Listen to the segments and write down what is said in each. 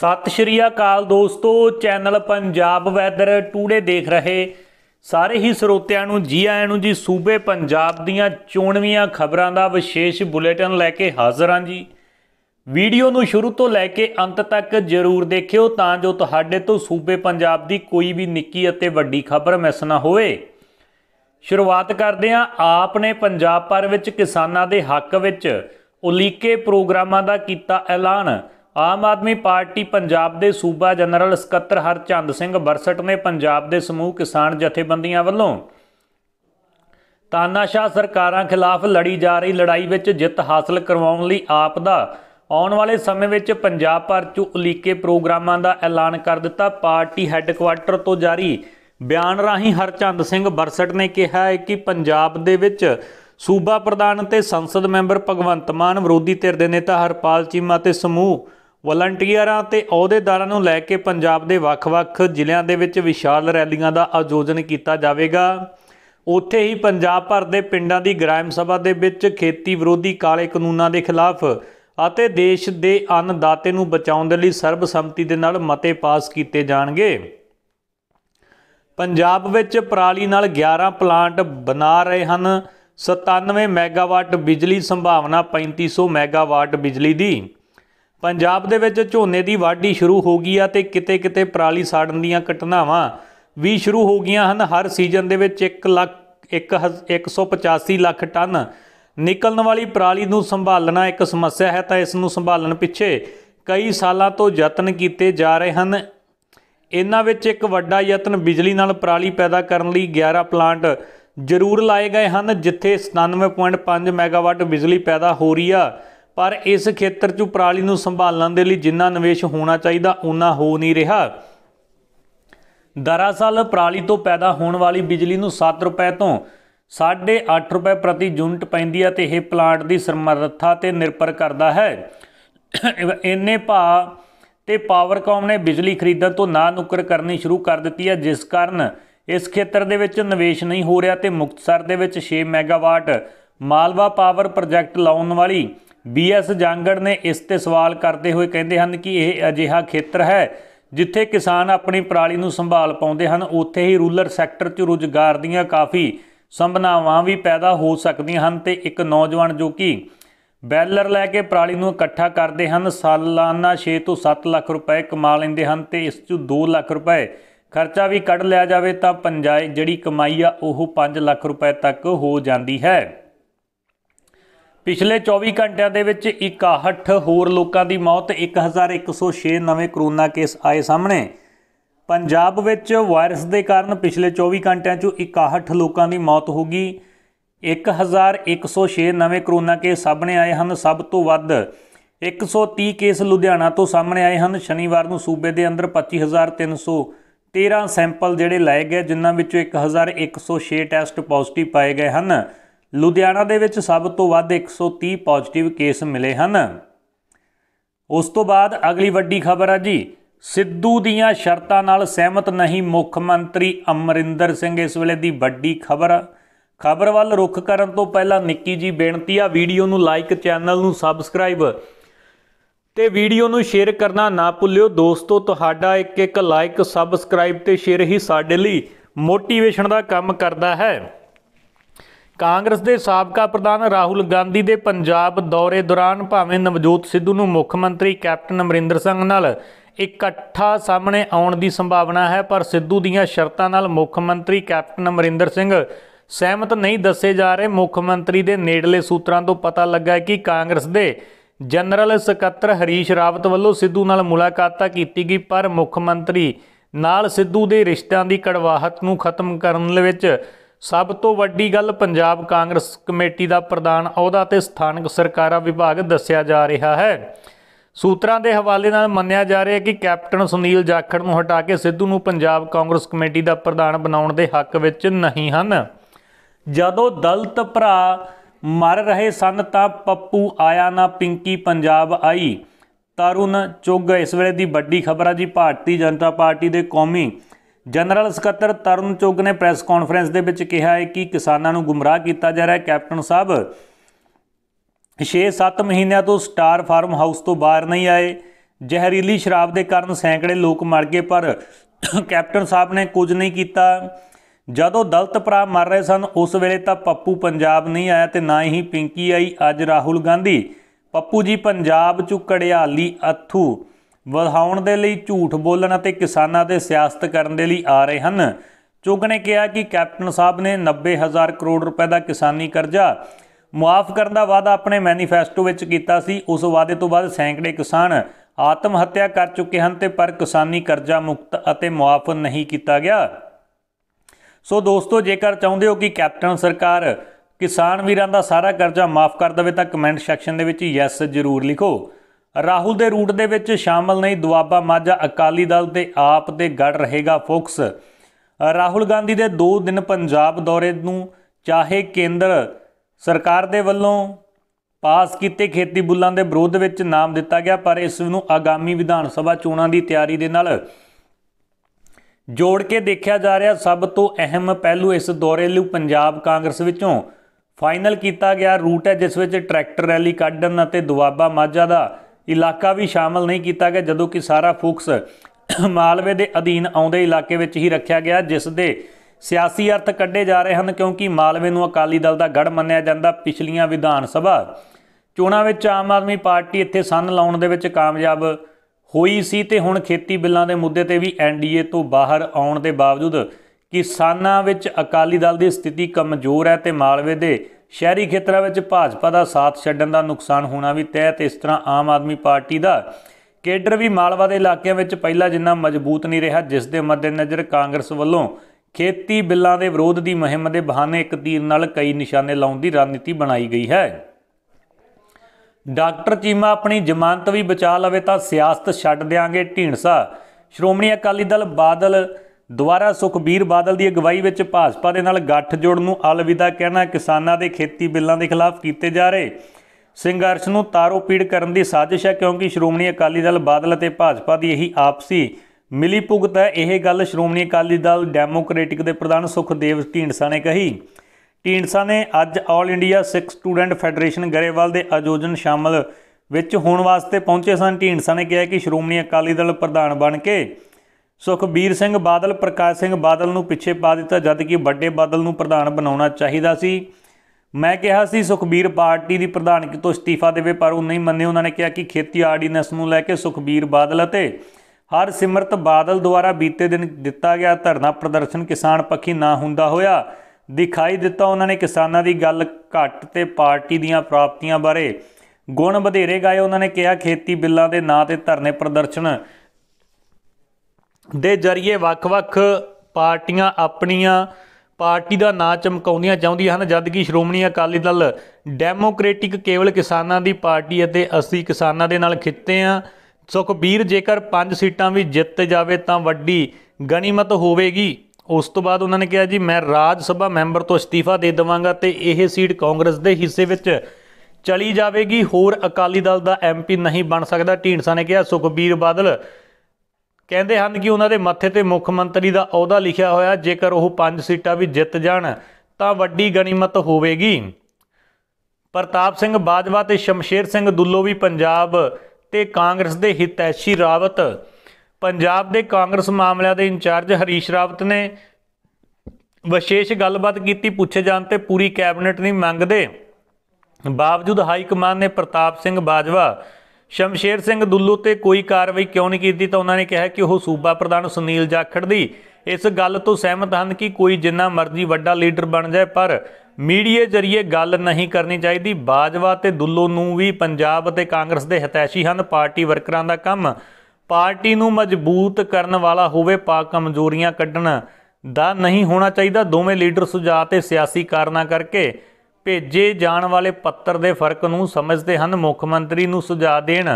ਸਤਿ ਸ਼੍ਰੀ ਅਕਾਲ ਦੋਸਤੋ channel Punjab weather today ਦੇਖ ਰਹੇ ਸਾਰੇ ਹੀ ਸਰੋਤਿਆਂ ਨੂੰ ਜੀ ਆਇਆਂ ਨੂੰ ਜੀ ਸੂਬੇ ਪੰਜਾਬ ਦੀਆਂ ਚੋਣਵੀਆਂ ਖਬਰਾਂ ਦਾ ਵਿਸ਼ੇਸ਼ ਬੁਲੇਟਿਨ ਲੈ ਕੇ ਹਾਜ਼ਰ ਹਾਂ ਜੀ ਵੀਡੀਓ ਨੂੰ ਸ਼ੁਰੂ ਤੋਂ ਲੈ ਕੇ ਅੰਤ ਤੱਕ ਜ਼ਰੂਰ ਦੇਖਿਓ ਤਾਂ ਜੋ ਤੁਹਾਡੇ ਤੋਂ ਸੂਬੇ ਪੰਜਾਬ ਦੀ ਕੋਈ ਵੀ ਨਿੱਕੀ ਅਤੇ ਵੱਡੀ ਖਬਰ ਮਿਸ ਨਾ ਹੋਵੇ ਸ਼ੁਰੂਆਤ ਕਰਦੇ ਹਾਂ ਆਪ ਨੇ ਪੰਜਾਬ ਪਰ ਵਿੱਚ ਕਿਸਾਨਾਂ ਦੇ ਹੱਕ ਵਿੱਚ ਉਲੀਕੇ ਪ੍ਰੋਗਰਾਮਾਂ ਦਾ ਕੀਤਾ ਐਲਾਨ ਆਮ ਆਦਮੀ ਪਾਰਟੀ ਪੰਜਾਬ ਦੇ ਸੂਬਾ ਜਨਰਲ ਸਕੱਤਰ ਹਰਚੰਦ ਸਿੰਘ ਬਰਸਟ ਨੇ ਪੰਜਾਬ ਦੇ ਸਮੂਹ ਕਿਸਾਨ ਜਥੇਬੰਦੀਆਂ ਵੱਲੋਂ ਤਾਨਾਸ਼ਾ ਸਰਕਾਰਾਂ ਖਿਲਾਫ ਲੜੀ ਜਾ ਰਹੀ ਲੜਾਈ ਵਿੱਚ ਜਿੱਤ ਹਾਸਲ ਕਰਵਾਉਣ ਲਈ ਆਪ ਦਾ ਆਉਣ ਵਾਲੇ ਸਮੇਂ ਵਿੱਚ ਪੰਜਾਬ ਭਰ 'ਚ ਉਲੀਕੇ ਪ੍ਰੋਗਰਾਮਾਂ ਦਾ ਐਲਾਨ ਕਰ ਦਿੱਤਾ ਪਾਰਟੀ ਹੈੱਡਕੁਆਰਟਰ ਤੋਂ ਜਾਰੀ ਬਿਆਨ ਰਾਹੀਂ ਹਰਚੰਦ ਸਿੰਘ ਬਰਸਟ ਨੇ ਕਿਹਾ ਹੈ ਕਿ ਪੰਜਾਬ ਦੇ ਵਿੱਚ ਸੂਬਾ ਪ੍ਰਧਾਨ ਅਤੇ ਸੰਸਦ ਮੈਂਬਰ ਭਗਵੰਤ ਮਾਨ ਵਿਰੋਧੀ ਧਿਰ ਦੇ ਨੇਤਾ ਹਰਪਾਲ ਚੀਮਾ ਤੇ ਸਮੂਹ ਵਲੰਟੀਅਰਾਂ ਤੇ ਅਹੁਦੇਦਾਰਾਂ ਨੂੰ ਲੈ ਕੇ ਪੰਜਾਬ ਦੇ ਵੱਖ-ਵੱਖ ਜ਼ਿਲ੍ਹਿਆਂ ਦੇ ਵਿੱਚ ਵਿਸ਼ਾਲ ਰੈਲੀਆਂ ਦਾ ਆਯੋਜਨ ਕੀਤਾ ਜਾਵੇਗਾ ਉੱਥੇ ਹੀ ਪੰਜਾਬ ਭਰ ਦੇ ਪਿੰਡਾਂ ਦੀ ਗ੍ਰਾਮ ਸਭਾ ਦੇ ਵਿੱਚ ਖੇਤੀ ਵਿਰੋਧੀ ਕਾਲੇ ਕਾਨੂੰਨਾਂ ਦੇ ਖਿਲਾਫ ਅਤੇ ਦੇਸ਼ ਦੇ ਅੰਨਦਾਤੇ ਨੂੰ ਬਚਾਉਣ ਦੇ ਲਈ ਸਰਬਸੰਮਤੀ ਦੇ ਨਾਲ ਮਤੇ ਪਾਸ ਕੀਤੇ ਜਾਣਗੇ ਪੰਜਾਬ ਵਿੱਚ ਪਰਾਲੀ ਨਾਲ 11 ਪਲਾਂਟ ਬਣਾ ਰਹੇ ਹਨ 97 ਮੈਗਾਵਾਟ ਬਿਜਲੀ ਸੰਭਾਵਨਾ 3500 ਮੈਗਾਵਾਟ ਬਿਜਲੀ ਦੀ ਪੰਜਾਬ ਦੇ ਵਿੱਚ ਝੋਨੇ ਦੀ ਵਾਢੀ ਸ਼ੁਰੂ ਹੋ ਗਈ ਆ ਤੇ ਕਿਤੇ-ਕਿਤੇ ਪਰਾਲੀ ਸਾੜਨ ਦੀਆਂ ਘਟਨਾਵਾਂ ਵੀ ਸ਼ੁਰੂ ਹੋ ਗਈਆਂ ਹਨ ਹਰ ਸੀਜ਼ਨ ਦੇ ਵਿੱਚ 1 ਲੱਖ 1 185 ਲੱਖ ਟਨ ਨਿਕਲਣ ਵਾਲੀ ਪਰਾਲੀ ਨੂੰ ਸੰਭਾਲਣਾ ਇੱਕ ਸਮੱਸਿਆ ਹੈ ਤਾਂ ਇਸ ਨੂੰ ਸੰਭਾਲਣ ਪਿੱਛੇ ਕਈ ਸਾਲਾਂ ਤੋਂ ਯਤਨ ਕੀਤੇ ਜਾ ਰਹੇ ਹਨ ਇਹਨਾਂ ਵਿੱਚ ਇੱਕ ਵੱਡਾ ਯਤਨ ਬਿਜਲੀ ਨਾਲ ਪਰਾਲੀ ਪੈਦਾ ਕਰਨ ਲਈ 11 ਪਲਾਂਟ ਜ਼ਰੂਰ ਲਾਏ ਗਏ ਹਨ ਜਿੱਥੇ 97.5 ਮੈਗਾਵਾਟ ਬਿਜਲੀ ਪੈਦਾ ਹੋ ਰਹੀ ਆ ਪਰ ਇਸ ਖੇਤਰ 'ਚ ਪਰਾਲੀ ਨੂੰ ਸੰਭਾਲਣ ਦੇ ਲਈ ਜਿੰਨਾ ਨਿਵੇਸ਼ ਹੋਣਾ ਚਾਹੀਦਾ ਉਨਾ ਹੋ ਨਹੀਂ ਰਿਹਾ ਦਰਅਸਲ ਪਰਾਲੀ ਤੋਂ ਪੈਦਾ ਹੋਣ ਵਾਲੀ ਬਿਜਲੀ ਨੂੰ 7 ਰੁਪਏ ਤੋਂ 8.5 ਰੁਪਏ ਪ੍ਰਤੀ ਯੂਨਿਟ ਪੈਂਦੀ ਹੈ ਤੇ ਇਹ ਪਲਾਂਟ ਦੀ ਸਮਰੱਥਾ ਤੇ ਨਿਰਭਰ ਕਰਦਾ ਹੈ ਇੰਨੇ ਭਾਅ ਤੇ ਪਾਵਰਕਾਮ ਨੇ ਬਿਜਲੀ ਖਰੀਦਣ ਤੋਂ ਨਾ ਨੁਕਰ ਕਰਨੀ ਸ਼ੁਰੂ ਕਰ ਦਿੱਤੀ ਹੈ ਜਿਸ ਕਾਰਨ ਇਸ ਖੇਤਰ ਦੇ ਵਿੱਚ ਨਿਵੇਸ਼ ਨਹੀਂ ਹੋ ਰਿਹਾ ਤੇ ਮੁਕਤਸਰ ਦੇ ਵਿੱਚ 6 ਮੈਗਾਵਾਟ ਮਾਲਵਾ ਪਾਵਰ ਪ੍ਰੋਜੈਕਟ ਲਾਉਣ ਵਾਲੀ ਬੀਐਸ ਜਾਂਗੜ ਨੇ ਇਸ ਤੇ ਸਵਾਲ ਕਰਦੇ ਹੋਏ ਕਹਿੰਦੇ ਹਨ ਕਿ ਇਹ ਅਜਿਹਾ ਖੇਤਰ ਹੈ ਜਿੱਥੇ ਕਿਸਾਨ ਆਪਣੀ ਪਰਾਲੀ ਨੂੰ ਸੰਭਾਲ ਪਾਉਂਦੇ ਹਨ ਉੱਥੇ ਹੀ ਰੂਰਲ ਸੈਕਟਰ 'ਚ ਰੋਜ਼ਗਾਰ ਦੀਆਂ ਕਾਫੀ ਸੰਭਾਵਨਾਵਾਂ ਵੀ ਪੈਦਾ ਹੋ ਸਕਦੀਆਂ ਹਨ ਤੇ ਇੱਕ ਨੌਜਵਾਨ ਜੋ ਕਿ ਬੈਲਰ ਲੈ ਕੇ ਪਰਾਲੀ ਨੂੰ ਇਕੱਠਾ ਕਰਦੇ ਹਨ ਸਾਲਾਨਾ 6 ਤੋਂ 7 ਲੱਖ ਰੁਪਏ ਕਮਾ ਲੈਂਦੇ ਹਨ ਤੇ ਇਸ 'ਚ 2 ਲੱਖ ਰੁਪਏ ਖਰਚਾ ਵੀ ਕੱਢ ਲਿਆ ਜਾਵੇ ਤਾਂ ਪੰਜਾਇ ਜਿਹੜੀ ਕਮਾਈ ਆ ਉਹ 5 ਲੱਖ ਰੁਪਏ ਤੱਕ ਹੋ ਜਾਂਦੀ ਹੈ ਪਿਛਲੇ 24 ਘੰਟਿਆਂ ਦੇ ਵਿੱਚ 61 ਹੋਰ ਲੋਕਾਂ ਦੀ ਮੌਤ 1106 ਨਵੇਂ ਕਰੋਨਾ ਕੇਸ ਆਏ ਸਾਹਮਣੇ ਪੰਜਾਬ ਵਿੱਚ ਵਾਇਰਸ ਦੇ ਕਾਰਨ ਪਿਛਲੇ 24 ਘੰਟਿਆਂ 'ਚ 61 ਲੋਕਾਂ ਦੀ ਮੌਤ ਹੋ ਗਈ 1106 ਨਵੇਂ ਕਰੋਨਾ ਕੇਸ ਸਾਹਮਣੇ ਆਏ ਹਨ ਸਭ ਤੋਂ ਵੱਧ 130 ਕੇਸ ਲੁਧਿਆਣਾ ਤੋਂ ਸਾਹਮਣੇ ਆਏ ਹਨ ਸ਼ਨੀਵਾਰ ਨੂੰ ਸੂਬੇ ਦੇ ਅੰਦਰ 25313 ਸੈਂਪਲ ਜਿਹੜੇ ਲਏ ਗਏ ਜਿਨ੍ਹਾਂ ਵਿੱਚੋਂ 1106 ਟੈਸਟ ਪੋਜ਼ਿਟਿਵ ਪਾਏ ਗਏ ਹਨ ਲੁਧਿਆਣਾ ਦੇ ਵਿੱਚ ਸਭ ਤੋਂ ਵੱਧ 130 ਪੋਜ਼ਿਟਿਵ ਕੇਸ ਮਿਲੇ ਹਨ ਉਸ ਤੋਂ ਬਾਅਦ ਅਗਲੀ ਵੱਡੀ ਖਬਰ ਹੈ ਜੀ ਸਿੱਧੂ ਦੀਆਂ ਸ਼ਰਤਾਂ ਨਾਲ ਸਹਿਮਤ ਨਹੀਂ ਮੁੱਖ ਮੰਤਰੀ ਅਮਰਿੰਦਰ ਸਿੰਘ ਇਸ ਵੇਲੇ ਦੀ ਵੱਡੀ ਖਬਰ ਖਬਰ ਵੱਲ ਰੁਖ ਕਰਨ ਤੋਂ ਪਹਿਲਾਂ ਨਿੱਕੀ ਜੀ ਬੇਨਤੀ ਆ ਵੀਡੀਓ ਨੂੰ ਲਾਈਕ ਚੈਨਲ ਨੂੰ ਸਬਸਕ੍ਰਾਈਬ ਤੇ ਵੀਡੀਓ ਨੂੰ ਸ਼ੇਅਰ ਕਰਨਾ ਨਾ ਭੁੱਲਿਓ ਦੋਸਤੋ ਤੁਹਾਡਾ ਇੱਕ ਇੱਕ ਲਾਈਕ ਸਬਸਕ੍ਰਾਈਬ ਤੇ ਸ਼ੇਅਰ ਹੀ ਸਾਡੇ ਲਈ ਮੋਟੀਵੇਸ਼ਨ ਦਾ ਕੰਮ ਕਰਦਾ ਹੈ ਕਾਂਗਰਸ ਦੇ ਸਾਬਕਾ ਪ੍ਰਧਾਨ ਰਾਹੁਲ ਗਾਂਧੀ ਦੇ ਪੰਜਾਬ ਦੌਰੇ ਦੌਰਾਨ ਭਾਵੇਂ ਨਵਜੋਤ ਸਿੱਧੂ ਨੂੰ ਮੁੱਖ ਮੰਤਰੀ ਕੈਪਟਨ ਅਮਰਿੰਦਰ ਸਿੰਘ ਨਾਲ ਇਕੱਠਾ ਸਾਹਮਣੇ ਆਉਣ ਦੀ ਸੰਭਾਵਨਾ ਹੈ ਪਰ ਸਿੱਧੂ ਦੀਆਂ ਸ਼ਰਤਾਂ ਨਾਲ ਮੁੱਖ ਮੰਤਰੀ ਕੈਪਟਨ ਅਮਰਿੰਦਰ ਸਿੰਘ ਸਹਿਮਤ ਨਹੀਂ ਦੱਸੇ ਜਾ ਰਹੇ ਮੁੱਖ ਮੰਤਰੀ ਦੇ ਨੇੜਲੇ ਸੂਤਰਾਂ ਤੋਂ ਪਤਾ ਲੱਗਾ ਕਿ ਕਾਂਗਰਸ ਦੇ ਜਨਰਲ ਸਕੱਤਰ ਹਰੀਸ਼ ਰਾਵਤ ਵੱਲੋਂ ਸਿੱਧੂ ਨਾਲ ਮੁਲਾਕਾਤ ਤਾਂ ਕੀਤੀ ਗਈ ਪਰ ਮੁੱਖ ਮੰਤਰੀ ਨਾਲ ਸਿੱਧੂ ਦੇ ਰਿਸ਼ਤਿਆਂ ਦੀ ਕੜਵਾਹਟ ਨੂੰ ਖਤਮ ਕਰਨ ਲਈ ਵਿੱਚ ਸਭ ਤੋਂ ਵੱਡੀ ਗੱਲ ਪੰਜਾਬ ਕਾਂਗਰਸ ਕਮੇਟੀ ਦਾ ਪ੍ਰਧਾਨ ਅਹੁਦਾ ਤੇ ਸਥਾਨਕ ਸਰਕਾਰਾਂ ਵਿਭਾਗ ਦੱਸਿਆ ਜਾ ਰਿਹਾ ਹੈ ਸੂਤਰਾਂ ਦੇ ਹਵਾਲੇ ਨਾਲ ਮੰਨਿਆ ਜਾ ਰਿਹਾ ਹੈ ਕਿ ਕੈਪਟਨ ਸੁਨੀਲ ਜਾਖੜ ਨੂੰ ਹਟਾ ਕੇ ਸਿੱਧੂ ਨੂੰ ਪੰਜਾਬ ਕਾਂਗਰਸ ਕਮੇਟੀ ਦਾ ਪ੍ਰਧਾਨ ਬਣਾਉਣ ਦੇ ਹੱਕ ਵਿੱਚ ਨਹੀਂ ਹਨ ਜਦੋਂ ਦਲਤ ਭਰਾ ਮਰ ਰਹੇ ਸਨ ਤਾਂ ਪੱਪੂ ਆਇਆ ਨਾ ਪਿੰਕੀ ਪੰਜਾਬ ਆਈ ਤਰੁਣ ਚੁੱਗ ਇਸ ਵੇਲੇ ਦੀ ਵੱਡੀ ਖਬਰ ਆ ਜੀ ਭਾਰਤੀ ਜਨਤਾ ਪਾਰਟੀ ਦੇ ਕੌਮੀ ਜਨਰਲ ਸਕੱਤਰ ਤਰਨ ਚੁੱਗ ਨੇ ਪ੍ਰੈਸ ਕਾਨਫਰੰਸ ਦੇ ਵਿੱਚ ਕਿਹਾ ਹੈ ਕਿ ਕਿਸਾਨਾਂ ਨੂੰ ਗੁੰਮਰਾਹ ਕੀਤਾ ਜਾ ਰਿਹਾ ਹੈ ਕੈਪਟਨ ਸਾਹਿਬ 6-7 ਮਹੀਨਿਆਂ ਤੋਂ ਸਟਾਰ ਫਾਰਮ ਹਾਊਸ ਤੋਂ ਬਾਹਰ ਨਹੀਂ ਆਏ ਜ਼ਹਿਰੀਲੀ ਸ਼ਰਾਬ ਦੇ ਕਾਰਨ ਸੈਂਕੜੇ ਲੋਕ ਮਰ ਗਏ ਪਰ ਕੈਪਟਨ ਸਾਹਿਬ ਨੇ ਕੁਝ ਨਹੀਂ ਕੀਤਾ ਜਦੋਂ ਦਲਤ ਭਰਾ ਮਰ ਰਹੇ ਸਨ ਉਸ ਵੇਲੇ ਤਾਂ ਪੱਪੂ ਪੰਜਾਬ ਨਹੀਂ ਆਇਆ ਤੇ ਨਾ ਹੀ ਪਿੰਕੀ ਆਈ ਅੱਜ ਰਾਹੁਲ ਗਾਂਧੀ ਪੱਪੂ ਜੀ ਪੰਜਾਬ ਚ ਅਥੂ ਵਧਾਉਣ ਦੇ ਲਈ ਝੂਠ ਬੋਲਣ ਅਤੇ ਕਿਸਾਨਾਂ ਦੇ ਸਿਆਸਤ ਕਰਨ ਦੇ ਲਈ ਆ ਰਹੇ ਹਨ ਚੁੱਗ ਨੇ ਕਿਹਾ ਕਿ ਕੈਪਟਨ ਸਾਹਿਬ ਨੇ 90000 ਕਰੋੜ ਰੁਪਏ ਦਾ ਕਿਸਾਨੀ ਕਰਜ਼ਾ ਮਾਫ ਕਰਨ ਦਾ ਵਾਅਦਾ ਆਪਣੇ ਮੈਨੀਫੈਸਟੋ ਵਿੱਚ ਕੀਤਾ ਸੀ ਉਸ ਵਾਅਦੇ ਤੋਂ ਬਾਅਦ ਸੈਂਕੜੇ ਕਿਸਾਨ ਆਤਮ ਹੱਤਿਆ ਕਰ ਚੁੱਕੇ ਹਨ ਤੇ ਪਰ ਕਿਸਾਨੀ ਕਰਜ਼ਾ ਮੁਕਤ ਅਤੇ ਮਾਫ ਨਹੀਂ ਕੀਤਾ ਗਿਆ ਸੋ ਦੋਸਤੋ ਜੇਕਰ ਚਾਹੁੰਦੇ ਹੋ ਕਿ ਕੈਪਟਨ ਸਰਕਾਰ ਕਿਸਾਨ ਵੀਰਾਂ ਦਾ ਸਾਰਾ ਕਰਜ਼ਾ ਮਾਫ ਕਰ ਦੇਵੇ ਤਾਂ ਕਮੈਂਟ ਸੈਕਸ਼ਨ ਦੇ ਵਿੱਚ ਯੈਸ ਜ਼ਰੂਰ ਲਿਖੋ ਰਾਹੁਲ ਦੇ ਰੂਟ ਦੇ ਵਿੱਚ ਸ਼ਾਮਲ ਨਹੀਂ ਦੁਆਬਾ ਮਾਝਾ ਅਕਾਲੀ ਦਲ ਤੇ ਆਪ ਤੇ ਗੜ ਰਹੇਗਾ ਫੋਕਸ ਰਾਹੁਲ ਗਾਂਧੀ ਦੇ 2 ਦਿਨ ਪੰਜਾਬ ਦੌਰੇ ਨੂੰ ਚਾਹੇ ਕੇਂਦਰ ਸਰਕਾਰ ਦੇ ਵੱਲੋਂ ਪਾਸ ਕੀਤੇ ਖੇਤੀ ਬੁੱਲਾਂ ਦੇ ਵਿਰੋਧ ਵਿੱਚ ਨਾਮ ਦਿੱਤਾ ਗਿਆ ਪਰ ਇਸ ਨੂੰ ਆਗਾਮੀ ਵਿਧਾਨ ਸਭਾ ਚੋਣਾਂ ਦੀ ਤਿਆਰੀ ਦੇ ਨਾਲ ਜੋੜ ਕੇ ਦੇਖਿਆ ਜਾ ਰਿਹਾ ਸਭ ਤੋਂ ਅਹਿਮ ਪਹਿਲੂ ਇਸ ਦੌਰੇ ਲਈ ਪੰਜਾਬ ਕਾਂਗਰਸ ਵਿੱਚੋਂ ਫਾਈਨਲ ਕੀਤਾ ਗਿਆ ਰੂਟ ਹੈ ਜਿਸ ਵਿੱਚ ਟਰੈਕਟਰ ਰੈਲੀ ਕੱਢਣ ਅਤੇ ਦੁਆਬਾ ਮਾਝਾ ਦਾ ਇਲਾਕਾ ਵੀ ਸ਼ਾਮਲ ਨਹੀਂ ਕੀਤਾ ਗਿਆ ਜਦੋਂ ਕਿ ਸਾਰਾ ਫੋਕਸ ਮਾਲਵੇ ਦੇ ਅਧੀਨ ਆਉਂਦੇ ਇਲਾਕੇ ਵਿੱਚ ਹੀ ਰੱਖਿਆ ਗਿਆ ਜਿਸ ਦੇ ਸਿਆਸੀ ਅਰਥ ਕੱਢੇ ਜਾ ਰਹੇ ਹਨ ਕਿਉਂਕਿ ਮਾਲਵੇ ਨੂੰ ਅਕਾਲੀ ਦਲ ਦਾ ਗੜ ਮੰਨਿਆ ਜਾਂਦਾ ਪਿਛਲੀਆਂ ਵਿਧਾਨ ਸਭਾ ਚੋਣਾਂ ਵਿੱਚ ਆਮ ਆਦਮੀ ਪਾਰਟੀ ਇੱਥੇ ਸੰਨ ਲਾਉਣ ਦੇ ਵਿੱਚ ਕਾਮਯਾਬ ਹੋਈ ਸੀ ਤੇ ਹੁਣ ਖੇਤੀ ਬਿੱਲਾਂ ਦੇ ਮੁੱਦੇ ਤੇ ਵੀ ਐਨਡੀਏ ਤੋਂ ਬਾਹਰ ਆਉਣ ਦੇ ਬਾਵਜੂਦ ਕਿਸਾਨਾਂ ਵਿੱਚ ਅਕਾਲੀ ਦਲ ਦੀ ਸਥਿਤੀ ਕਮਜ਼ੋਰ ਹੈ ਤੇ ਮਾਲਵੇ ਦੇ ਸ਼ਹਿਰੀ ਖੇਤਰਾਂ ਵਿੱਚ ਭਾਜਪਾ ਦਾ ਸਾਥ ਛੱਡਣ ਦਾ ਨੁਕਸਾਨ ਹੋਣਾ ਵੀ ਤੈਅ ਤੇ ਇਸ ਤਰ੍ਹਾਂ ਆਮ ਆਦਮੀ ਪਾਰਟੀ ਦਾ ਕੇਡਰ ਵੀ ਮਾਲਵਾ ਦੇ ਇਲਾਕਿਆਂ ਵਿੱਚ ਪਹਿਲਾਂ ਜਿੰਨਾ ਮਜ਼ਬੂਤ ਨਹੀਂ ਰਿਹਾ ਜਿਸ ਦੇ ਮੱਦੇਨਜ਼ਰ ਕਾਂਗਰਸ ਵੱਲੋਂ ਖੇਤੀ ਬਿੱਲਾਂ ਦੇ ਵਿਰੋਧ ਦੀ ਮੁਹਿੰਮ ਦੇ ਬਹਾਨੇ ਇੱਕ ਤੀਰ ਨਾਲ ਕਈ ਨਿਸ਼ਾਨੇ ਲਾਉਣ ਦੀ ਰਣਨੀਤੀ ਬਣਾਈ ਗਈ ਹੈ ਡਾਕਟਰ ਚੀਮਾ ਆਪਣੀ ਜ਼ਮਾਨਤ ਵੀ ਬਚਾ ਲਵੇ ਤਾਂ ਸਿਆਸਤ ਛੱਡ ਦੇਾਂਗੇ ਢੀਂਸਾ ਸ਼੍ਰੋਮਣੀ ਅਕਾਲੀ ਦਲ ਬਾਦਲ ਦੁਆਰਾ ਸੁਖਬੀਰ ਬਾਦਲ ਦੀ ਅਗਵਾਈ ਵਿੱਚ ਭਾਜਪਾ ਦੇ ਨਾਲ ਗੱਠਜੋੜ ਨੂੰ ਅਲਵਿਦਾ ਕਹਿਣਾ ਕਿਸਾਨਾਂ ਦੇ ਖੇਤੀ ਬਿੱਲਾਂ ਦੇ ਖਿਲਾਫ ਕੀਤੇ ਜਾ ਰਹੇ ਸੰਘਰਸ਼ ਨੂੰ ਤਾਰੋ ਪੀੜ ਕਰਨ ਦੀ ਸਾਜ਼ਿਸ਼ ਹੈ ਕਿਉਂਕਿ ਸ਼੍ਰੋਮਣੀ ਅਕਾਲੀ ਦਲ ਬਾਦਲ ਅਤੇ ਭਾਜਪਾ ਦੀ ਇਹੀ ਆਪਸੀ ਮਿਲੀ ਭੁਗਤ ਹੈ ਇਹ ਗੱਲ ਸ਼੍ਰੋਮਣੀ ਅਕਾਲੀ ਦਲ ਡੈਮੋਕ੍ਰੈਟਿਕ ਦੇ ਪ੍ਰਧਾਨ ਸੁਖਦੇਵ ਢੀਂਡਸਾ ਨੇ ਕਹੀ ਢੀਂਡਸਾ ਨੇ ਅੱਜ all India Sikh student federation Grewal ਦੇ ਆਯੋਜਨ ਸ਼ਾਮਲ ਵਿੱਚ ਹੋਣ ਵਾਸਤੇ ਪਹੁੰਚੇ ਸਨ ਢੀਂਡਸਾ ਨੇ ਕਿਹਾ ਕਿ ਸ਼੍ਰੋਮਣੀ ਅਕਾਲੀ ਦਲ ਪ੍ਰਧਾਨ ਬਣ ਕੇ ਸੁਖਬੀਰ ਸਿੰਘ ਬਾਦਲ ਪ੍ਰਕਾਸ਼ ਸਿੰਘ ਬਾਦਲ ਨੂੰ ਪਿੱਛੇ ਪਾ ਦਿੱਤਾ ਜਦ ਕਿ ਵੱਡੇ ਬਾਦਲ ਨੂੰ ਪ੍ਰਧਾਨ ਬਣਾਉਣਾ ਚਾਹੀਦਾ ਸੀ ਮੈਂ ਕਿਹਾ ਸੀ ਸੁਖਬੀਰ ਪਾਰਟੀ ਦੀ ਪ੍ਰਧਾਨਗੀ ਤੋਂ ਅਸਤੀਫਾ ਦੇਵੇ ਪਰ ਉਹ ਨਹੀਂ ਮੰਨੇ ਉਹਨਾਂ ਨੇ ਕਿਹਾ ਕਿ ਖੇਤੀ ਆਰਡੀਨੈਂਸ ਨੂੰ ਲੈ ਕੇ ਸੁਖਬੀਰ ਬਾਦਲ ਅਤੇ ਹਰ ਸਿਮਰਤ ਬਾਦਲ ਦੁਆਰਾ ਬੀਤੇ ਦਿਨ ਦਿੱਤਾ ਗਿਆ ਧਰਨਾ ਪ੍ਰਦਰਸ਼ਨ ਕਿਸਾਨ ਪੱਖੀ ਨਾ ਹੁੰਦਾ ਹੋਇਆ ਦਿਖਾਈ ਦਿੱਤਾ ਉਹਨਾਂ ਨੇ ਕਿਸਾਨਾਂ ਦੀ ਗੱਲ ਘੱਟ ਤੇ ਪਾਰਟੀ ਦੀਆਂ ਪ੍ਰਾਪਤੀਆਂ ਬਾਰੇ ਗੁਣ ਵਧੇਰੇ ਗਾਏ ਉਹਨਾਂ ਨੇ ਕਿਹਾ ਖੇਤੀ ਬਿੱਲਾਂ ਦੇ ਨਾਂ ਤੇ ਧਰਨੇ ਪ੍ਰਦਰਸ਼ਨ ਦੇ ਜ਼ਰੀਏ ਵੱਖ-ਵੱਖ ਪਾਰਟੀਆਂ ਆਪਣੀਆਂ ਪਾਰਟੀ ਦਾ ਨਾਂ ਚਮਕਾਉਂਦੀਆਂ ਚਾਹੁੰਦੀਆਂ ਹਨ ਜਦ ਕਿ ਸ਼੍ਰੋਮਣੀ ਅਕਾਲੀ ਦਲ ਡੈਮੋਕ੍ਰੈਟਿਕ ਕੇਵਲ ਕਿਸਾਨਾਂ ਦੀ ਪਾਰਟੀ ਅਤੇ ਅਸੀਂ ਕਿਸਾਨਾਂ ਦੇ ਨਾਲ ਖਿੱਤੇ ਆ ਸੁਖਬੀਰ ਜੇਕਰ 5 ਸੀਟਾਂ ਵੀ ਜਿੱਤ ਜਾਵੇ ਤਾਂ ਵੱਡੀ ਗਣੀਮਤ ਹੋਵੇਗੀ ਉਸ ਤੋਂ ਬਾਅਦ ਉਹਨਾਂ ਨੇ ਕਿਹਾ ਜੀ ਮੈਂ ਰਾਜ ਸਭਾ ਮੈਂਬਰ ਤੋਂ ਅਸਤੀਫਾ ਦੇ ਦੇਵਾਂਗਾ ਤੇ ਇਹ ਸੀਟ ਕਾਂਗਰਸ ਦੇ ਹਿੱਸੇ ਵਿੱਚ ਚਲੀ ਜਾਵੇਗੀ ਹੋਰ ਅਕਾਲੀ ਦਲ ਦਾ ਐਮਪੀ ਨਹੀਂ ਬਣ ਸਕਦਾ ਢੀਂਡਸਾ ਨੇ ਕਿਹਾ ਸੁਖਬੀਰ ਬਾਦਲ ਕਹਿੰਦੇ ਹਨ ਕਿ ਉਹਨਾਂ ਦੇ ਮੱਥੇ ਤੇ ਮੁੱਖ ਮੰਤਰੀ ਦਾ ਅਹੁਦਾ ਲਿਖਿਆ ਹੋਇਆ ਜੇਕਰ ਉਹ ਪੰਜ ਸੀਟਾਂ ਵੀ ਜਿੱਤ ਜਾਣ ਤਾਂ ਵੱਡੀ ਗਣੀਮਤ ਹੋਵੇਗੀ ਪ੍ਰਤਾਪ ਸਿੰਘ ਬਾਜਵਾ ਤੇ ਸ਼ਮਸ਼ੇਰ ਸਿੰਘ ਦੁੱਲੋ ਵੀ ਪੰਜਾਬ ਤੇ ਕਾਂਗਰਸ ਦੇ ਹਿਤੈਸ਼ੀ ਰਾਵਤ ਪੰਜਾਬ ਦੇ ਕਾਂਗਰਸ ਮਾਮਲਿਆਂ ਦੇ ਇੰਚਾਰਜ ਹਰੀਸ਼ ਰਾਵਤ ਨੇ ਵਿਸ਼ੇਸ਼ ਗੱਲਬਾਤ ਕੀਤੀ ਪੁੱਛੇ ਜਾਣ ਤੇ ਪੂਰੀ ਕੈਬਨਿਟ ਨਹੀਂ ਮੰਗਦੇ ਬਾਵਜੂਦ ਹਾਈ ਕਮਾਨ ਨੇ ਪ੍ਰਤਾਪ ਸਿੰਘ ਬਾਜਵਾ ਸ਼ਮਸ਼ੇਰ ਸਿੰਘ ਦੁੱਲੂ ਤੇ ਕੋਈ ਕਾਰਵਾਈ ਕਿਉਂ ਨਹੀਂ ਕੀਤੀ ਤਾਂ ਉਹਨਾਂ ਨੇ ਕਿਹਾ ਕਿ ਉਹ ਸੂਬਾ ਪ੍ਰਧਾਨ ਸੁਨੀਲ ਜਾਖੜ ਦੀ ਇਸ ਗੱਲ ਤੋਂ ਸਹਿਮਤ ਹਨ ਕਿ ਕੋਈ ਜਿੰਨਾ ਮਰਜ਼ੀ ਵੱਡਾ ਲੀਡਰ ਬਣ ਜਾਏ ਪਰ ਮੀਡੀਆ ਜ਼ਰੀਏ ਗੱਲ ਨਹੀਂ ਕਰਨੀ ਚਾਹੀਦੀ ਬਾਜਵਾ ਤੇ ਦੁੱਲੂ ਨੂੰ ਵੀ ਪੰਜਾਬ ਅਤੇ ਕਾਂਗਰਸ ਦੇ ਹਤੈਸ਼ੀ ਹਨ ਪਾਰਟੀ ਵਰਕਰਾਂ ਦਾ ਕੰਮ ਪਾਰਟੀ ਨੂੰ ਮਜ਼ਬੂਤ ਕਰਨ ਵਾਲਾ ਹੋਵੇ ਪਾ ਕਮਜ਼ੋਰੀਆਂ ਕੱਢਣ ਦਾ ਨਹੀਂ ਹੋਣਾ ਚਾਹੀਦਾ ਦੋਵੇਂ ਲੀਡਰ ਸੁਝਾਅ ਤੇ ਸਿਆਸੀ ਕਾਰਨਾ ਕਰਕੇ ਭੇਜੇ ਜਾਣ ਵਾਲੇ ਪੱਤਰ ਦੇ ਫਰਕ ਨੂੰ ਸਮਝਦੇ ਹਨ ਮੁੱਖ ਮੰਤਰੀ ਨੂੰ ਸੁਝਾਅ ਦੇਣ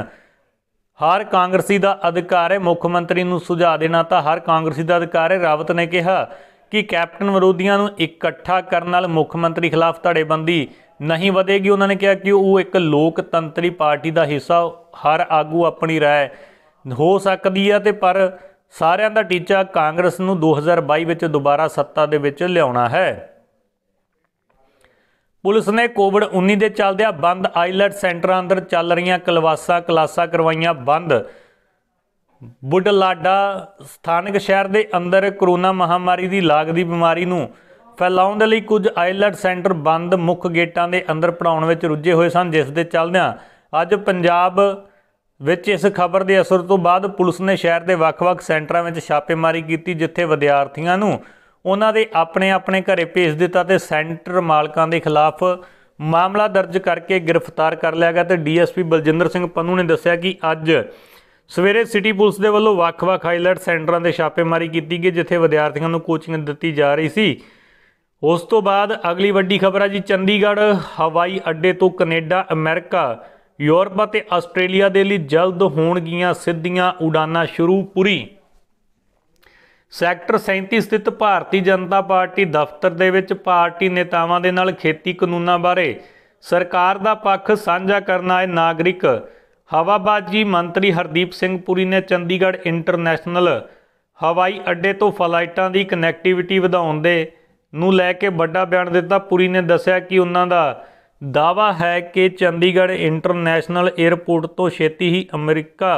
ਹਰ ਕਾਂਗਰਸੀ ਦਾ ਅਧਿਕਾਰ ਹੈ ਮੁੱਖ ਮੰਤਰੀ ਨੂੰ ਸੁਝਾਅ ਦੇਣਾ ਤਾਂ ਹਰ ਕਾਂਗਰਸੀ ਦਾ ਅਧਿਕਾਰ ਹੈ ਰਾਵਤ ਨੇ ਕਿਹਾ ਕਿ ਕੈਪਟਨ ਵਿਰੋਧੀਆਂ ਨੂੰ ਇਕੱਠਾ ਕਰਨ ਨਾਲ ਮੁੱਖ ਮੰਤਰੀ ਖਿਲਾਫ ਧੜੇਬੰਦੀ ਨਹੀਂ ਵਧੇਗੀ ਉਹਨਾਂ ਨੇ ਕਿਹਾ ਕਿ ਉਹ ਇੱਕ ਲੋਕਤੰਤਰੀ ਪਾਰਟੀ ਦਾ ਹਿੱਸਾ ਹਰ ਆਗੂ ਆਪਣੀ رائے ਹੋ ਸਕਦੀ ਹੈ ਤੇ ਪਰ ਸਾਰਿਆਂ ਦਾ ਟੀਚਾ ਕਾਂਗਰਸ ਨੂੰ 2022 ਵਿੱਚ ਦੁਬਾਰਾ ਸੱਤਾ ਦੇ ਵਿੱਚ ਲਿਆਉਣਾ ਹੈ ਪੁਲਿਸ ਨੇ ਕੋਵਿਡ-19 ਦੇ ਚੱਲਦਿਆਂ ਬੰਦ ਆਈਲੈਟ ਸੈਂਟਰਾਂ ਅੰਦਰ ਚੱਲ ਰਹੀਆਂ ਕਲਵਾਸਾ ਕਲਾਸਾਂ ਕਰਵਾਈਆਂ ਬੰਦ ਬੁੱਢਲਾਡਾ ਸਥਾਨਕ ਸ਼ਹਿਰ ਦੇ ਅੰਦਰ ਕਰੋਨਾ ਮਹਾਮਾਰੀ ਦੀ ਲਾਗ ਦੀ ਬਿਮਾਰੀ ਨੂੰ ਫੈਲਾਉਣ ਦੇ ਲਈ ਕੁਝ ਆਈਲੈਟ ਸੈਂਟਰ ਬੰਦ ਮੁੱਖ ਗੇਟਾਂ ਦੇ ਅੰਦਰ ਪੜਾਉਣ ਵਿੱਚ ਰੁੱਝੇ ਹੋਏ ਸਨ ਜਿਸ ਦੇ ਚੱਲਦਿਆਂ ਅੱਜ ਪੰਜਾਬ ਵਿੱਚ ਇਸ ਖਬਰ ਦੇ ਅਸਰ ਤੋਂ ਬਾਅਦ ਪੁਲਿਸ ਨੇ ਸ਼ਹਿਰ ਦੇ ਵੱਖ-ਵੱਖ ਸੈਂਟਰਾਂ ਵਿੱਚ ਛਾਪੇਮਾਰੀ ਕੀਤੀ ਜਿੱਥੇ ਵਿਦਿਆਰਥੀਆਂ ਨੂੰ ਉਹਨਾਂ ਦੇ ਆਪਣੇ ਆਪਣੇ ਘਰੇ ਭੇਜ ਦਿੱਤਾ ਤੇ ਸੈਂਟਰ ਮਾਲਕਾਂ ਦੇ ਖਿਲਾਫ ਮਾਮਲਾ ਦਰਜ ਕਰਕੇ ਗ੍ਰਿਫਤਾਰ ਕਰ ਲਿਆ ਗਿਆ ਤੇ ਡੀਐਸਪੀ ਬਲਜਿੰਦਰ ਸਿੰਘ ਪੰਨੂ ਨੇ ਦੱਸਿਆ ਕਿ ਅੱਜ ਸਵੇਰੇ ਸਿਟੀ ਪੁਲਿਸ ਦੇ ਵੱਲੋਂ ਵੱਖ-ਵੱਖ ਹਾਈਲਾਈਟ ਸੈਂਟਰਾਂ ਦੇ ਛਾਪੇਮਾਰੀ ਕੀਤੀ ਗਈ ਜਿੱਥੇ ਵਿਦਿਆਰਥੀਆਂ ਨੂੰ ਕੋਚਿੰਗ ਦਿੱਤੀ ਜਾ ਰਹੀ ਸੀ ਉਸ ਤੋਂ ਬਾਅਦ ਅਗਲੀ ਵੱਡੀ ਖਬਰ ਹੈ ਜੀ ਚੰਡੀਗੜ੍ਹ ਹਵਾਈ ਅੱਡੇ ਤੋਂ ਕੈਨੇਡਾ ਅਮਰੀਕਾ ਯੂਰਪ ਅਤੇ ਆਸਟ੍ਰੇਲੀਆ ਦੇ ਲਈ ਜਲਦ ਹੋਣਗੀਆਂ ਸਿੱਧੀਆਂ ਉਡਾਨਾਂ ਸ਼ੁਰੂ ਪੂਰੀ ਸੈਕਟਰ 37 ਸਥਿਤ ਭਾਰਤੀ ਜਨਤਾ ਪਾਰਟੀ ਦਫ਼ਤਰ ਦੇ ਵਿੱਚ ਪਾਰਟੀ ਨੇਤਾਵਾਂ ਦੇ ਨਾਲ ਖੇਤੀ ਕਾਨੂੰਨਾਂ ਬਾਰੇ ਸਰਕਾਰ ਦਾ ਪੱਖ ਸਾਂਝਾ ਕਰਨ ਆਏ ਨਾਗਰਿਕ ਹਵਾਬਾਜੀ ਮੰਤਰੀ ਹਰਦੀਪ ਸਿੰਘ ਪੁਰੀ ਨੇ ਚੰਡੀਗੜ੍ਹ ਇੰਟਰਨੈਸ਼ਨਲ ਹਵਾਈ ਅੱਡੇ ਤੋਂ ਫਲਾਈਟਾਂ ਦੀ ਕਨੈਕਟੀਵਿਟੀ ਵਧਾਉਣ ਦੇ ਨੂੰ ਲੈ ਕੇ ਵੱਡਾ ਬਿਆਨ ਦਿੱਤਾ ਪੁਰੀ ਨੇ ਦੱਸਿਆ ਕਿ ਉਹਨਾਂ ਦਾ ਦਾਵਾ ਹੈ ਕਿ ਚੰਡੀਗੜ੍ਹ ਇੰਟਰਨੈਸ਼ਨਲ 에ਅਰਪੋਰਟ ਤੋਂ ਛੇਤੀ ਹੀ ਅਮਰੀਕਾ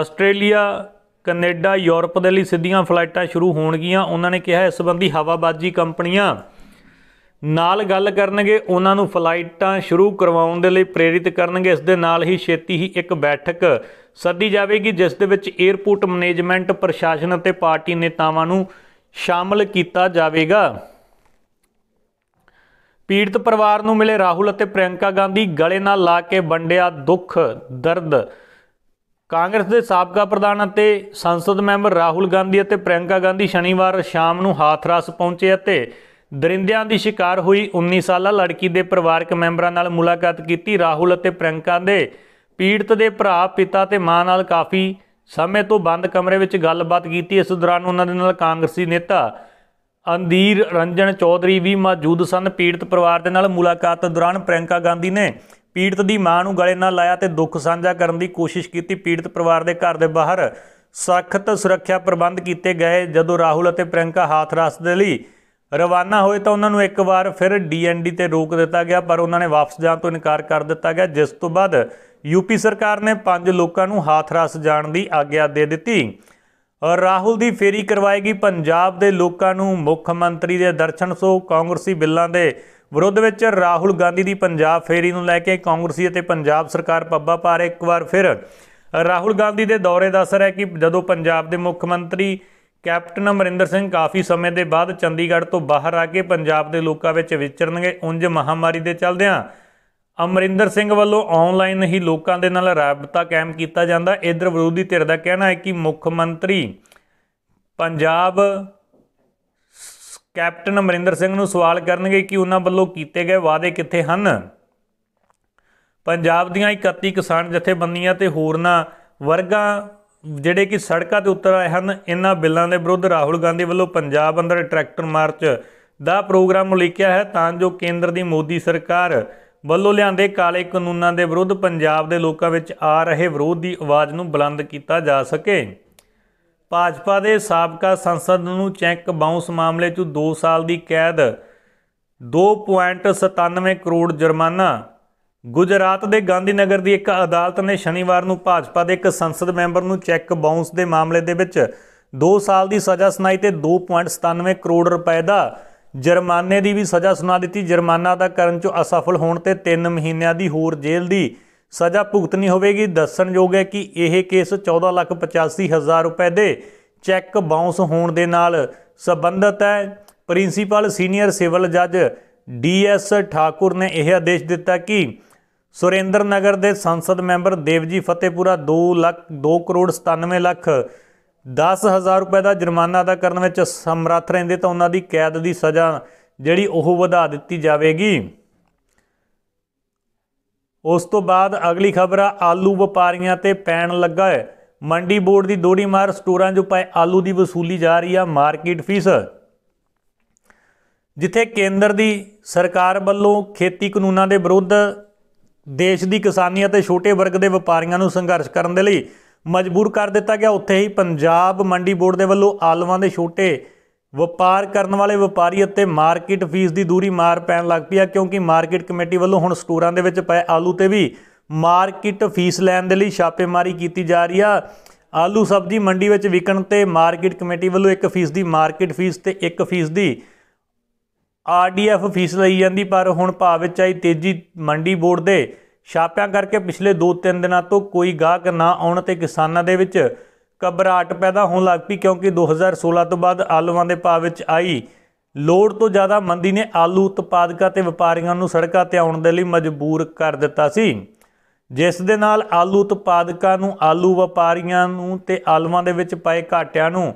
ਆਸਟ੍ਰੇਲੀਆ ਕੈਨੇਡਾ ਯੂਰਪ ਦੇ ਲਈ ਸਿੱਧੀਆਂ ਫਲਾਈਟਾਂ ਸ਼ੁਰੂ ਹੋਣਗੀਆਂ ਉਹਨਾਂ ਨੇ ਕਿਹਾ ਇਸ ਸੰਬੰਧੀ ਹਵਾਬਾਜੀ ਕੰਪਨੀਆਂ ਨਾਲ ਗੱਲ ਕਰਨਗੇ ਉਹਨਾਂ ਨੂੰ ਫਲਾਈਟਾਂ ਸ਼ੁਰੂ ਕਰਵਾਉਣ ਦੇ ਲਈ ਪ੍ਰੇਰਿਤ ਕਰਨਗੇ ਇਸ ਦੇ ਨਾਲ ਹੀ ਛੇਤੀ ਹੀ ਇੱਕ ਬੈਠਕ ਸੱਦੀ ਜਾਵੇਗੀ ਜਿਸ ਦੇ ਵਿੱਚ 에ਅਰਪੋਰਟ ਮੈਨੇਜਮੈਂਟ ਪ੍ਰਸ਼ਾਸਨ ਅਤੇ ਪਾਰਟੀ ਨੇਤਾਵਾਂ ਨੂੰ ਸ਼ਾਮਲ ਕੀਤਾ ਜਾਵੇਗਾ ਪੀੜਤ ਪਰਿਵਾਰ ਨੂੰ ਮਿਲੇ ਰਾਹੁਲ ਅਤੇ ਪ੍ਰਿਯੰਕਾ ਗਾਂਧੀ ਗਲੇ ਨਾਲ ਲਾ ਕੇ ਵੰਡਿਆ ਦੁੱਖ ਦਰਦ ਕਾਂਗਰਸ ਦੇ ਸਾਬਕਾ ਪ੍ਰਧਾਨ ਅਤੇ ਸੰਸਦ ਮੈਂਬਰ ਰਾਹੁਲ ਗਾਂਧੀ ਅਤੇ ਪ੍ਰਿਯੰਕਾ ਗਾਂਧੀ ਸ਼ਨੀਵਾਰ ਸ਼ਾਮ ਨੂੰ ਹਾਥਰਸ ਪਹੁੰਚੇ ਅਤੇ ਦਰਿੰਦਿਆਂ ਦੀ ਸ਼ਿਕਾਰ ਹੋਈ 19 ਸਾਲਾ ਲੜਕੀ ਦੇ ਪਰਿਵਾਰਕ ਮੈਂਬਰਾਂ ਨਾਲ ਮੁਲਾਕਾਤ ਕੀਤੀ ਰਾਹੁਲ ਅਤੇ ਪ੍ਰਿਯੰਕਾ ਦੇ ਪੀੜਤ ਦੇ ਭਰਾ ਪਿਤਾ ਤੇ ਮਾਂ ਨਾਲ ਕਾਫੀ ਸਮੇਂ ਤੋਂ ਬੰਦ ਕਮਰੇ ਵਿੱਚ ਗੱਲਬਾਤ ਕੀਤੀ ਇਸ ਦੌਰਾਨ ਉਹਨਾਂ ਦੇ ਨਾਲ ਕਾਂਗਰਸੀ ਨੇਤਾ ਅੰਦੀਰ ਰੰਜਨ ਚੌਧਰੀ ਵੀ ਮੌਜੂਦ ਸਨ ਪੀੜਤ ਪਰਿਵਾਰ ਦੇ ਨਾਲ ਮੁਲਾਕਾਤ ਦੌਰਾਨ ਪ੍ਰਿਯੰਕਾ ਗਾਂਧੀ ਨੇ ਪੀੜਤ ਦੀ ਮਾਂ ਨੂੰ ਗਲੇ ਨਾਲ ਲਾਇਆ ਤੇ ਦੁੱਖ ਸਾਂਝਾ ਕਰਨ ਦੀ ਕੋਸ਼ਿਸ਼ ਕੀਤੀ ਪੀੜਤ ਪਰਿਵਾਰ ਦੇ ਘਰ ਦੇ ਬਾਹਰ ਸਖਤ ਸੁਰੱਖਿਆ ਪ੍ਰਬੰਧ ਕੀਤੇ ਗਏ ਜਦੋਂ ਰਾਹੁਲ ਅਤੇ ਪ੍ਰਿੰਕਾ ਹਾਥਰਸ ਦੇ ਲਈ ਰਵਾਨਾ ਹੋਏ ਤਾਂ ਉਹਨਾਂ ਨੂੰ ਇੱਕ ਵਾਰ ਫਿਰ ਡੀਐਨਡੀ ਤੇ ਰੋਕ ਦਿੱਤਾ ਗਿਆ ਪਰ ਉਹਨਾਂ ਨੇ ਵਾਪਸ ਜਾਣ ਤੋਂ ਇਨਕਾਰ ਕਰ ਦਿੱਤਾ ਗਿਆ ਜਿਸ ਤੋਂ ਬਾਅਦ ਯੂਪੀ ਸਰਕਾਰ ਨੇ ਪੰਜ ਲੋਕਾਂ ਨੂੰ ਰਸ ਜਾਣ ਦੀ ਆਗਿਆ ਦੇ ਦਿੱਤੀ ਰਾਹੁਲ ਦੀ ਫੇਰੀ ਕਰਵਾਏਗੀ ਪੰਜਾਬ ਦੇ ਲੋਕਾਂ ਨੂੰ ਮੁੱਖ ਮੰਤਰੀ ਦੇ ਦਰਸ਼ਨ ਸੋ ਕਾਂਗਰਸੀ ਬਿੱਲਾਂ ਦੇ ਵਿਰੋਧ ਵਿੱਚ ਰਾਹੁਲ ਗਾਂਧੀ ਦੀ ਪੰਜਾਬ ਫੇਰੀ ਨੂੰ ਲੈ ਕੇ ਕਾਂਗਰਸੀ ਅਤੇ ਪੰਜਾਬ ਸਰਕਾਰ ਪੱਬਾ ਪਾਰ ਇੱਕ ਵਾਰ ਫਿਰ ਰਾਹੁਲ ਗਾਂਧੀ ਦੇ ਦੌਰੇ ਦਾ ਅਸਰ ਹੈ ਕਿ ਜਦੋਂ ਪੰਜਾਬ ਦੇ ਮੁੱਖ ਮੰਤਰੀ ਕੈਪਟਨ ਅਮਰਿੰਦਰ ਸਿੰਘ ਕਾਫੀ ਸਮੇਂ ਦੇ ਬਾਅਦ ਚੰਡੀਗੜ੍ਹ ਤੋਂ ਬਾਹਰ ਆ ਕੇ ਪੰਜਾਬ ਦੇ ਲੋਕਾਂ ਵਿੱਚ ਵਿਚਰਨਗੇ ਉਂਝ ਮਹਾਮਾਰੀ ਦੇ ਚੱਲਦਿਆਂ ਅਮਰਿੰਦਰ ਸਿੰਘ ਵੱਲੋਂ ਆਨਲਾਈਨ ਹੀ ਲੋਕਾਂ ਦੇ ਨਾਲ ਰਾਬਤਾ ਕਾਇਮ ਕੀਤਾ ਜਾਂਦਾ ਇਧਰ ਵਿਰੋਧੀ ਧਿਰ ਦਾ ਕਹਿਣਾ ਹੈ ਕਿ ਮੁੱਖ ਮੰਤਰੀ ਪੰਜਾਬ ਕੈਪਟਨ ਅਮਰਿੰਦਰ ਸਿੰਘ ਨੂੰ ਸਵਾਲ ਕਰਨਗੇ ਕਿ ਉਹਨਾਂ ਵੱਲੋਂ ਕੀਤੇ ਗਏ ਵਾਅਦੇ ਕਿੱਥੇ ਹਨ ਪੰਜਾਬ ਦੀਆਂ 31 ਕਿਸਾਨ ਜਥੇਬੰਦੀਆਂ ਤੇ ਹੋਰਨਾ ਵਰਗਾਂ ਜਿਹੜੇ ਕਿ ਸੜਕਾਂ ਤੇ ਉਤਰ ਆਏ ਹਨ ਇਹਨਾਂ ਬਿੱਲਾਂ ਦੇ ਵਿਰੁੱਧ ਰਾਹੁਲ ਗਾਂਧੀ ਵੱਲੋਂ ਪੰਜਾਬ ਅੰਦਰ ਟਰੈਕਟਰ ਮਾਰਚ ਦਾ ਪ੍ਰੋਗਰਾਮ ਲਿਖਿਆ ਹੈ ਤਾਂ ਜੋ ਕੇਂਦਰ ਦੀ ਮੋਦੀ ਸਰਕਾਰ ਵੱਲੋਂ ਲਿਆਂਦੇ ਕਾਲੇ ਕਾਨੂੰਨਾਂ ਦੇ ਵਿਰੁੱਧ ਪੰਜਾਬ ਦੇ ਲੋਕਾਂ ਵਿੱਚ ਆ ਰਹੇ ਵਿਰੋਧ ਦੀ ਆਵਾਜ਼ ਨੂੰ ਬੁਲੰਦ ਕੀਤਾ ਜਾ ਸਕੇ ਭਾਜਪਾ ਦੇ ਸਾਬਕਾ ਸੰਸਦ ਨੂੰ ਚੈੱਕ ਬਾਉਂਸ ਮਾਮਲੇ 'ਚ 2 ਸਾਲ ਦੀ ਕੈਦ 2.97 ਕਰੋੜ ਜੁਰਮਾਨਾ ਗੁਜਰਾਤ ਦੇ ਗਾਂਧੀਨਗਰ ਦੀ ਇੱਕ ਅਦਾਲਤ ਨੇ ਸ਼ਨੀਵਾਰ ਨੂੰ ਭਾਜਪਾ ਦੇ ਇੱਕ ਸੰਸਦ ਮੈਂਬਰ ਨੂੰ ਚੈੱਕ ਬਾਉਂਸ ਦੇ ਮਾਮਲੇ ਦੇ ਵਿੱਚ 2 ਸਾਲ ਦੀ ਸਜ਼ਾ ਸੁਣਾਈ ਤੇ 2.97 ਕਰੋੜ ਰੁਪਏ ਦਾ ਜੁਰਮਾਨੇ ਦੀ ਵੀ ਸਜ਼ਾ ਸੁਣਾ ਦਿੱਤੀ ਜੁਰਮਾਨਾ ਦਾ ਕਰਨ 'ਚ ਅਸਫਲ ਹੋਣ ਤੇ 3 ਮਹੀਨਿਆਂ ਦੀ ਹੋਰ ਜੇਲ੍ਹ ਦੀ ਸਜ਼ਾ ਭੁਗਤਣੀ ਹੋਵੇਗੀ ਦੱਸਣਯੋਗ ਹੈ ਕਿ ਇਹ ਕੇਸ 14 ਲੱਖ 85 ਹਜ਼ਾਰ ਰੁਪਏ ਦੇ ਚੈੱਕ ਬਾਉਂਸ ਹੋਣ ਦੇ ਨਾਲ ਸਬੰਧਤ ਹੈ ਪ੍ਰਿੰਸੀਪਲ ਸੀਨੀਅਰ ਸਿਵਲ ਜੱਜ ਡੀਐਸ ਠਾਕੁਰ ਨੇ ਇਹ ਆਦੇਸ਼ ਦਿੱਤਾ ਕਿ ਸੁਰਿੰਦਰ ਨਗਰ ਦੇ ਸੰਸਦ ਮੈਂਬਰ ਦੇਵਜੀ ਫਤਿਹਪੁਰਾ 2 ਲੱਖ 2 ਕਰੋੜ 97 ਲੱਖ 10000 ਰੁਪਏ ਦਾ ਜੁਰਮਾਨਾ ਅਦਾ ਕਰਨ ਵਿੱਚ ਸਮਰੱਥ ਰਹਿੰਦੇ ਤਾਂ ਉਹਨਾਂ ਦੀ ਕੈਦ ਦੀ ਸਜ਼ਾ ਜਿਹੜੀ ਉਹ ਵਧਾ ਦਿੱਤੀ ਜਾਵੇਗੀ ਉਸ ਤੋਂ ਬਾਅਦ ਅਗਲੀ ਖਬਰ ਆ ਆਲੂ ਵਪਾਰੀਆਂ ਤੇ ਪੈਣ ਲੱਗਾ ਹੈ ਮੰਡੀ ਬੋਰਡ ਦੀ ਦੋੜੀ ਮਾਰ ਸਟੋਰਾਂ 'ਚੋਂ ਪਏ ਆਲੂ ਦੀ ਵਸੂਲੀ ਜਾ ਰਹੀ ਆ ਮਾਰਕੀਟ ਫੀਸ ਜਿੱਥੇ ਕੇਂਦਰ ਦੀ ਸਰਕਾਰ ਵੱਲੋਂ ਖੇਤੀ ਕਾਨੂੰਨਾਂ ਦੇ ਵਿਰੁੱਧ ਦੇਸ਼ ਦੀ ਕਿਸਾਨੀ ਅਤੇ ਛੋਟੇ ਵਰਗ ਦੇ ਵਪਾਰੀਆਂ ਨੂੰ ਸੰਘਰਸ਼ ਕਰਨ ਦੇ ਲਈ ਮਜਬੂਰ ਕਰ ਦਿੱਤਾ ਗਿਆ ਉੱਥੇ ਹੀ ਪੰਜਾਬ ਮੰਡੀ ਬੋਰਡ ਦੇ ਵੱਲੋਂ ਆਲੂਆਂ ਦੇ ਛੋਟੇ ਵਪਾਰ ਕਰਨ ਵਾਲੇ ਵਪਾਰੀ ਅਤੇ ਮਾਰਕੀਟ ਫੀਸ ਦੀ ਦੂਰੀ ਮਾਰ ਪੈਣ ਲੱਗ ਪਈ ਆ ਕਿਉਂਕਿ ਮਾਰਕੀਟ ਕਮੇਟੀ ਵੱਲੋਂ ਹੁਣ ਸਟੋਰਾਂ ਦੇ ਵਿੱਚ ਪਏ ਆਲੂ ਤੇ ਵੀ ਮਾਰਕੀਟ ਫੀਸ ਲੈਣ ਦੇ ਲਈ ਛਾਪੇਮਾਰੀ ਕੀਤੀ ਜਾ ਰਹੀ ਆ ਆਲੂ ਸਬਜ਼ੀ ਮੰਡੀ ਵਿੱਚ ਵਿਕਣ ਤੇ ਮਾਰਕੀਟ ਕਮੇਟੀ ਵੱਲੋਂ 1 ਫੀਸ ਦੀ ਮਾਰਕੀਟ ਫੀਸ ਤੇ 1 ਫੀਸ ਦੀ ਆਰਡੀਐਫ ਫੀਸ ਲਈ ਜਾਂਦੀ ਪਰ ਹੁਣ ਭਾਅ ਵਿੱਚ ਆਈ ਤੇਜ਼ੀ ਮੰਡੀ ਬੋਰਡ ਦੇ ਛਾਪਿਆਂ ਕਰਕੇ ਪਿਛਲੇ 2-3 ਦਿਨਾਂ ਤੋਂ ਕੋਈ ਗਾਹਕ ਨਾ ਆਉਣ ਤੇ ਕਿਸਾਨਾਂ ਦੇ ਵਿੱਚ ਘਬਰਾਹਟ ਪੈਦਾ ਹੋਣ ਲੱਗ ਪਈ ਕਿਉਂਕਿ 2016 ਤੋਂ ਬਾਅਦ ਆਲੂਆਂ ਦੇ ਭਾਅ ਵਿੱਚ ਆਈ ਲੋੜ ਤੋਂ ਜ਼ਿਆਦਾ ਮੰਦੀ ਨੇ ਆਲੂ ਉਤਪਾਦਕਾਂ ਤੇ ਵਪਾਰੀਆਂ ਨੂੰ ਸੜਕਾਂ ਤੇ ਆਉਣ ਦੇ ਲਈ ਮਜਬੂਰ ਕਰ ਦਿੱਤਾ ਸੀ ਜਿਸ ਦੇ ਨਾਲ ਆਲੂ ਉਤਪਾਦਕਾਂ ਨੂੰ ਆਲੂ ਵਪਾਰੀਆਂ ਨੂੰ ਤੇ ਆਲੂਆਂ ਦੇ ਵਿੱਚ ਪਏ ਘਾਟਿਆਂ ਨੂੰ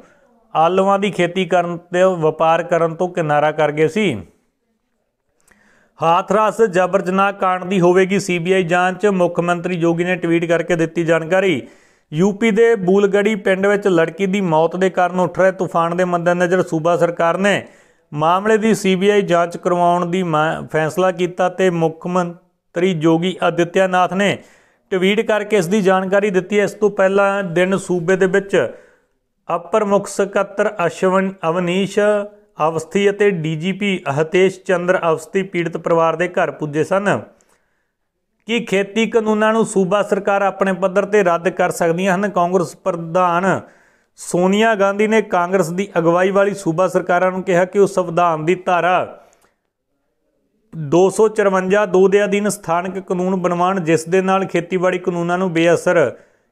ਆਲੂਆਂ ਦੀ ਖੇਤੀ ਕਰਨ ਤੇ ਵਪਾਰ ਕਰਨ ਤੋਂ ਕਿਨਾਰਾ ਕਰ ਗਏ ਸੀ ਹਾਥਰਸ ਜਬਰ ਜਨਾਹ ਕਾਂਡ ਦੀ ਹੋਵੇਗੀ ਸੀਬੀਆਈ ਜਾਂਚ ਮੁੱਖ ਮੰਤਰੀ ਜੋਗੀ ਨੇ ਟਵੀਟ ਕਰਕੇ ਦਿੱਤੀ ਜਾਣਕਾਰੀ ਯੂਪੀ ਦੇ ਬੂਲਗੜੀ ਪਿੰਡ ਵਿੱਚ ਲੜਕੀ ਦੀ ਮੌਤ ਦੇ ਕਾਰਨ ਉੱਠ ਰਹੇ ਤੂਫਾਨ ਦੇ ਮੱਦੇਨਜ਼ਰ ਸੂਬਾ ਸਰਕਾਰ ਨੇ ਮਾਮਲੇ ਦੀ ਸੀਬੀਆਈ ਜਾਂਚ ਕਰਵਾਉਣ ਦੀ ਫੈਸਲਾ ਕੀਤਾ ਤੇ ਮੁੱਖ ਮੰਤਰੀ ਜੋਗੀ ਆਦਿੱਤਿਆਨਾਥ ਨੇ ਟਵੀਟ ਕਰਕੇ ਇਸ ਦੀ ਜਾਣਕਾਰੀ ਦਿੱਤੀ ਹੈ ਇਸ ਤੋਂ ਪਹਿਲਾਂ ਦਿਨ ਸੂਬੇ ਦੇ ਵਿੱਚ ਅਪਰ ਮੁੱਖ ਸਕੱਤਰ ਅਸ਼ਵਨ ਅਵਨੀਸ਼ ਅਵਸਥੀ ਅਤੇ ਡੀਜੀਪੀ ਹਤੇਸ਼ ਚੰਦਰ ਅਵਸਥੀ ਪੀੜਤ ਪਰਿਵਾਰ ਦੇ ਘਰ ਪੁੱਜੇ ਸਨ ਕਿ ਖੇਤੀ ਕਾਨੂੰਨਾਂ ਨੂੰ ਸੂਬਾ ਸਰਕਾਰ ਆਪਣੇ ਪੱਧਰ ਤੇ ਰੱਦ ਕਰ ਸਕਦੀਆਂ ਹਨ ਕਾਂਗਰਸ ਪ੍ਰਧਾਨ ਸੋਨੀਆ ਗਾਂਧੀ ਨੇ ਕਾਂਗਰਸ ਦੀ ਅਗਵਾਈ ਵਾਲੀ ਸੂਬਾ ਸਰਕਾਰਾਂ ਨੂੰ ਕਿਹਾ ਕਿ ਉਹ ਸੰਵਿਧਾਨ ਦੀ ਧਾਰਾ 254 ਦੋ ਦੇ ਅਧੀਨ ਸਥਾਨਕ ਕਾਨੂੰਨ ਬਣਵਾਉਣ ਜਿਸ ਦੇ ਨਾਲ ਖੇਤੀਬਾੜੀ ਕਾਨੂੰਨਾਂ ਨੂੰ ਬੇਅਸਰ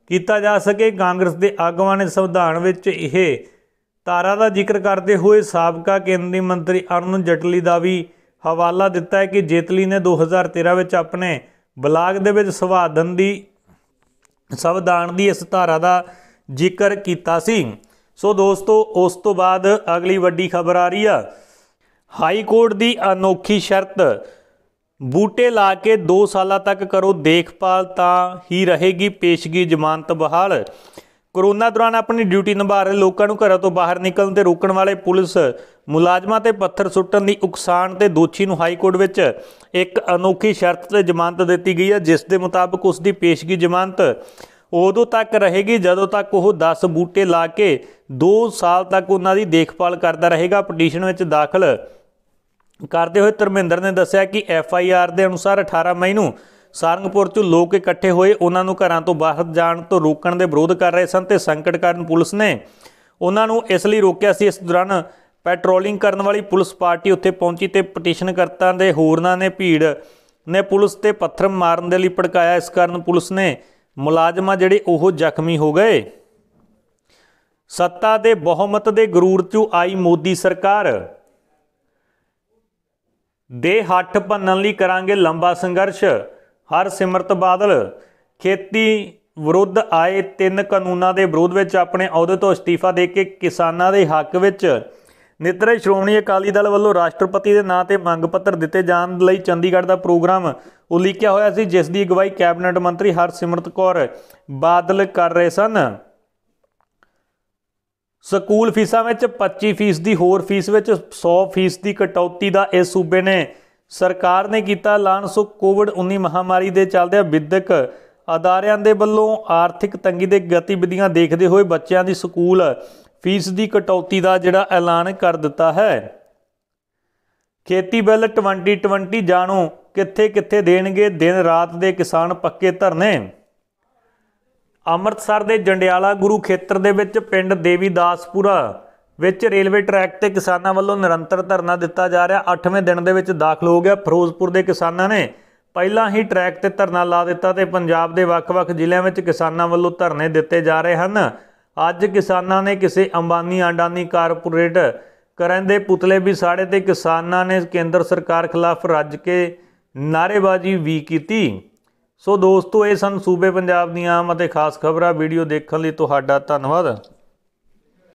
ਕੀਤਾ ਜਾ ਸਕੇ ਕਾਂਗਰਸ ਦੇ ਆਗੂਆਂ ਨੇ ਸੰਵਿਧਾਨ ਵਿੱਚ ਇਹ ਤਾਰਾ ਦਾ ਜ਼ਿਕਰ ਕਰਦੇ ਹੋਏ ਸਾਬਕਾ ਕੇਂਦਰੀ ਮੰਤਰੀ ਅਰੁਣ ਜਟਲੀ ਦਾ ਵੀ ਹਵਾਲਾ ਦਿੱਤਾ ਹੈ ਕਿ ਜੇਤਲੀ ਨੇ 2013 ਵਿੱਚ ਆਪਣੇ ਬਲਾਗ ਦੇ ਵਿੱਚ ਸੁਭਾਦਨ ਦੀ ਸੰਵਿਧਾਨ ਦੀ ਇਸ ਧਾਰਾ ਦਾ ਜ਼ਿਕਰ ਕੀਤਾ ਸੀ ਸੋ ਦੋਸਤੋ ਉਸ ਤੋਂ ਬਾਅਦ ਅਗਲੀ ਵੱਡੀ ਖਬਰ ਆ ਰਹੀ ਆ ਹਾਈ ਕੋਰਟ ਦੀ ਅਨੋਖੀ ਸ਼ਰਤ ਬੂਟੇ ਲਾ ਕੇ 2 ਸਾਲਾਂ ਤੱਕ ਕਰੋ ਦੇਖਪਾਲ ਤਾਂ ਹੀ ਰਹੇਗੀ ਪੇਸ਼ਗੀ ਜ਼ਮਾਨਤ ਬਹਾਲ ਕਰੋਨਾ ਦੌਰਾਨ ਆਪਣੀ ਡਿਊਟੀ ਨਿਭਾ ਰਹੇ ਲੋਕਾਂ ਨੂੰ ਘਰਾਂ ਤੋਂ ਬਾਹਰ ਨਿਕਲਣ ਤੇ ਰੋਕਣ ਵਾਲੇ ਪੁਲਿਸ ਮੁਲਾਜ਼ਮਾਂ ਤੇ ਪੱਥਰ ਸੁੱਟਣ ਦੀ ਉਕਸਾਨ ਤੇ ਦੋਸ਼ੀ ਨੂੰ ਹਾਈ ਕੋਰਟ ਵਿੱਚ ਇੱਕ ਅਨੋਖੀ ਸ਼ਰਤ ਤੇ ਜ਼ਮਾਨਤ ਦਿੱਤੀ ਗਈ ਹੈ ਜਿਸ ਦੇ ਮੁਤਾਬਕ ਉਸ ਦੀ ਪੇਸ਼ਗੀ ਜ਼ਮਾਨਤ ਉਦੋਂ ਤੱਕ ਰਹੇਗੀ ਜਦੋਂ ਤੱਕ ਉਹ 10 ਬੂਟੇ ਲਾ ਕੇ 2 ਸਾਲ ਤੱਕ ਉਹਨਾਂ ਦੀ ਦੇਖਭਾਲ ਕਰਦਾ ਰਹੇਗਾ ਪਟੀਸ਼ਨ ਵਿੱਚ ਦਾਖਲ ਕਰਦੇ ਹੋਏ ਧਰਮਿੰਦਰ ਨੇ ਦੱਸਿਆ ਕਿ ਐਫ ਆਈ ਆਰ ਦੇ ਅਨੁਸਾਰ 18 ਮਈ ਨੂੰ ਸਾਰੰਗਪੁਰ 'ਚ ਲੋਕ ਇਕੱਠੇ ਹੋਏ ਉਹਨਾਂ ਨੂੰ ਘਰਾਂ ਤੋਂ ਬਾਹਰ ਜਾਣ ਤੋਂ ਰੋਕਣ ਦੇ ਵਿਰੋਧ ਕਰ ਰਹੇ ਸਨ ਤੇ ਸੰਕਟ ਕਾਰਨ ਪੁਲਿਸ ਨੇ ਉਹਨਾਂ ਨੂੰ ਇਸ ਲਈ ਰੋਕਿਆ ਸੀ ਇਸ ਦੌਰਾਨ ਪੈਟਰੋਲਿੰਗ ਕਰਨ ਵਾਲੀ ਪੁਲਿਸ ਪਾਰਟੀ ਉੱਥੇ ਪਹੁੰਚੀ ਤੇ ਪਟੀਸ਼ਨ ਕਰਤਾ ਦੇ ਹੋਰਨਾਂ ਨੇ ਭੀੜ ਨੇ ਪੁਲਿਸ ਤੇ ਪੱਥਰ ਮਾਰਨ ਦੇ ਲਈ ਭੜਕਾਇਆ ਇਸ ਕਾਰਨ ਪੁਲਿਸ ਨੇ ਮੁਲਾਜ਼ਮਾਂ ਜਿਹੜੇ ਉਹ ਜ਼ਖਮੀ ਹੋ ਗਏ ਸੱਤਾ ਦੇ ਬਹੁਮਤ ਦੇ ਗਰੂਰ 'ਚ ਆਈ ਮੋਦੀ ਸਰਕਾਰ ਦੇ ਹੱਥ ਭੰਨਣ ਲਈ ਕਰਾਂਗੇ ਲੰਬਾ ਸੰਘਰਸ਼ ਹਰ ਸਿਮਰਤ ਬਾਦਲ ਖੇਤੀ ਵਿਰੁੱਧ ਆਏ ਤਿੰਨ ਕਾਨੂੰਨਾਂ ਦੇ ਵਿਰੋਧ ਵਿੱਚ ਆਪਣੇ ਅਹੁਦੇ ਤੋਂ ਅਸਤੀਫਾ ਦੇ ਕੇ ਕਿਸਾਨਾਂ ਦੇ ਹੱਕ ਵਿੱਚ ਨਿਤਰੇ ਸ਼੍ਰੋਮਣੀ ਅਕਾਲੀ ਦਲ ਵੱਲੋਂ ਰਾਸ਼ਟਰਪਤੀ ਦੇ ਨਾਂ ਤੇ ਮੰਗ ਪੱਤਰ ਦਿੱਤੇ ਜਾਣ ਲਈ ਚੰਡੀਗੜ੍ਹ ਦਾ ਪ੍ਰੋਗਰਾਮ ਉਲੀਕਿਆ ਹੋਇਆ ਸੀ ਜਿਸ ਦੀ ਅਗਵਾਈ ਕੈਬਨਿਟ ਮੰਤਰੀ ਹਰਸਿਮਰਤ ਕੌਰ ਬਾਦਲ ਕਰ ਰਹੇ ਸਨ ਸਕੂਲ ਫੀਸਾਂ ਵਿੱਚ 25% ਦੀ ਹੋਰ ਫੀਸ ਵਿੱਚ 100% ਦੀ ਕਟੌਤੀ ਦਾ ਇਸ ਸੂਬੇ ਨੇ ਸਰਕਾਰ ਨੇ ਕੀਤਾ ਐਲਾਨ ਸੋ ਕੋਵਿਡ-19 ਮਹਾਮਾਰੀ ਦੇ ਚੱਲਦੇ ਵਿਦਿਅਕ ਅਦਾਰਿਆਂ ਦੇ ਵੱਲੋਂ ਆਰਥਿਕ ਤੰਗੀ ਦੇ ਗਤੀਵਿਧੀਆਂ ਦੇਖਦੇ ਹੋਏ ਬੱਚਿਆਂ ਦੀ ਸਕੂਲ ਫੀਸ ਦੀ ਕਟੌਤੀ ਦਾ ਜਿਹੜਾ ਐਲਾਨ ਕਰ ਦਿੱਤਾ ਹੈ ਖੇਤੀ ਬਿੱਲ 2020 ਜਾਣੋ ਕਿੱਥੇ ਕਿੱਥੇ ਦੇਣਗੇ ਦਿਨ ਰਾਤ ਦੇ ਕਿਸਾਨ ਪੱਕੇ ਧਰਨੇ ਅੰਮ੍ਰਿਤਸਰ ਦੇ ਜੰਡਿਆਲਾ ਗੁਰੂ ਖੇਤਰ ਦੇ ਵਿੱਚ ਪਿੰਡ ਦੇਵੀਦਾਸਪੁਰਾ ਵਿੱਚ ਰੇਲਵੇ ਟਰੈਕ ਤੇ ਕਿਸਾਨਾਂ ਵੱਲੋਂ ਨਿਰੰਤਰ ਧਰਨਾ ਦਿੱਤਾ ਜਾ ਰਿਹਾ 8ਵੇਂ ਦਿਨ ਦੇ ਵਿੱਚ ਦਾਖਲ ਹੋ ਗਿਆ ਫਿਰੋਜ਼ਪੁਰ ਦੇ ਕਿਸਾਨਾਂ ਨੇ ਪਹਿਲਾਂ ਹੀ ਟਰੈਕ ਤੇ ਧਰਨਾ ਲਾ ਦਿੱਤਾ ਤੇ ਪੰਜਾਬ ਦੇ ਵੱਖ-ਵੱਖ ਜ਼ਿਲ੍ਹਿਆਂ ਵਿੱਚ ਕਿਸਾਨਾਂ ਵੱਲੋਂ ਧਰਨੇ ਦਿੱਤੇ ਜਾ ਰਹੇ ਹਨ ਅੱਜ ਕਿਸਾਨਾਂ ਨੇ ਕਿਸੇ ਅੰਬਾਨੀ ਆਂਡਾਨੀ ਕਾਰਪੋਰੇਟ ਕਰਨ ਦੇ ਪੁਤਲੇ ਵੀ ਸਾੜੇ ਤੇ ਕਿਸਾਨਾਂ ਨੇ ਕੇਂਦਰ ਸਰਕਾਰ ਖਿਲਾਫ ਰੱਜ ਕੇ ਨਾਰੇਬਾਜ਼ੀ ਵੀ ਕੀਤੀ ਸੋ ਦੋਸਤੋ ਇਹ ਸਨ ਸੂਬੇ ਪੰਜਾਬ ਦੀਆਂ ਆਮ ਅਤੇ ਖਾਸ ਖਬਰਾਂ ਵੀਡੀਓ ਦੇਖਣ ਲਈ ਤੁਹਾਡਾ ਧੰਨਵਾਦ